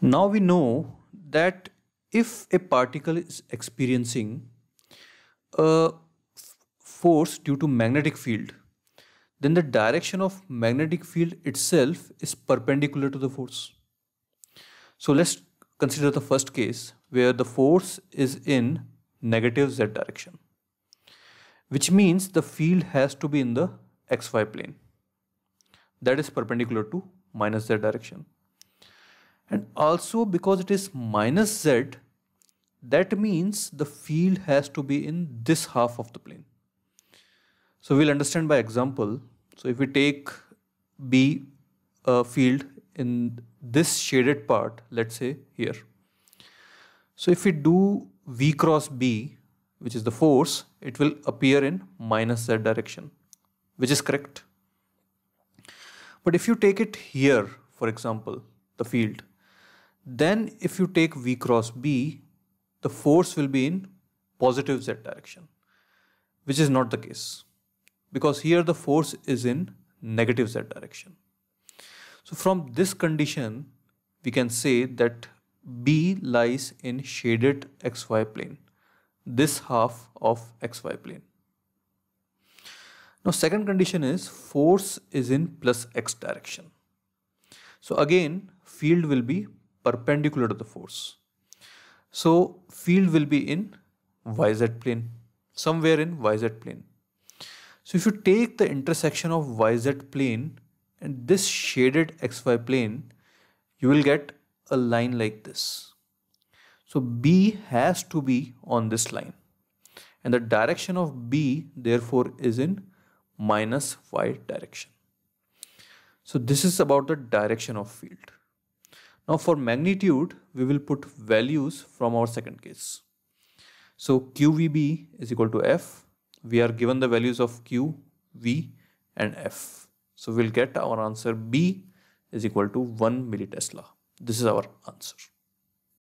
Now we know that if a particle is experiencing a force due to magnetic field, then the direction of magnetic field itself is perpendicular to the force. So let's consider the first case where the force is in negative z direction which means the field has to be in the xy plane that is perpendicular to minus z direction and also because it is minus z that means the field has to be in this half of the plane so we'll understand by example so if we take b field in this shaded part let's say here so if we do v cross b which is the force it will appear in minus z direction which is correct but if you take it here for example the field then if you take v cross b, the force will be in positive z direction, which is not the case because here the force is in negative z direction. So from this condition, we can say that B lies in shaded xy plane, this half of xy plane. Now second condition is force is in plus x direction. So again, field will be perpendicular to the force. So field will be in yz plane, somewhere in yz plane. So if you take the intersection of yz plane and this shaded xy plane, you will get a line like this. So B has to be on this line and the direction of B therefore is in minus y direction. So this is about the direction of field. Now for magnitude, we will put values from our second case. So QVB is equal to F. We are given the values of Q, V and F. So we'll get our answer B is equal to 1 millitesla. This is our answer.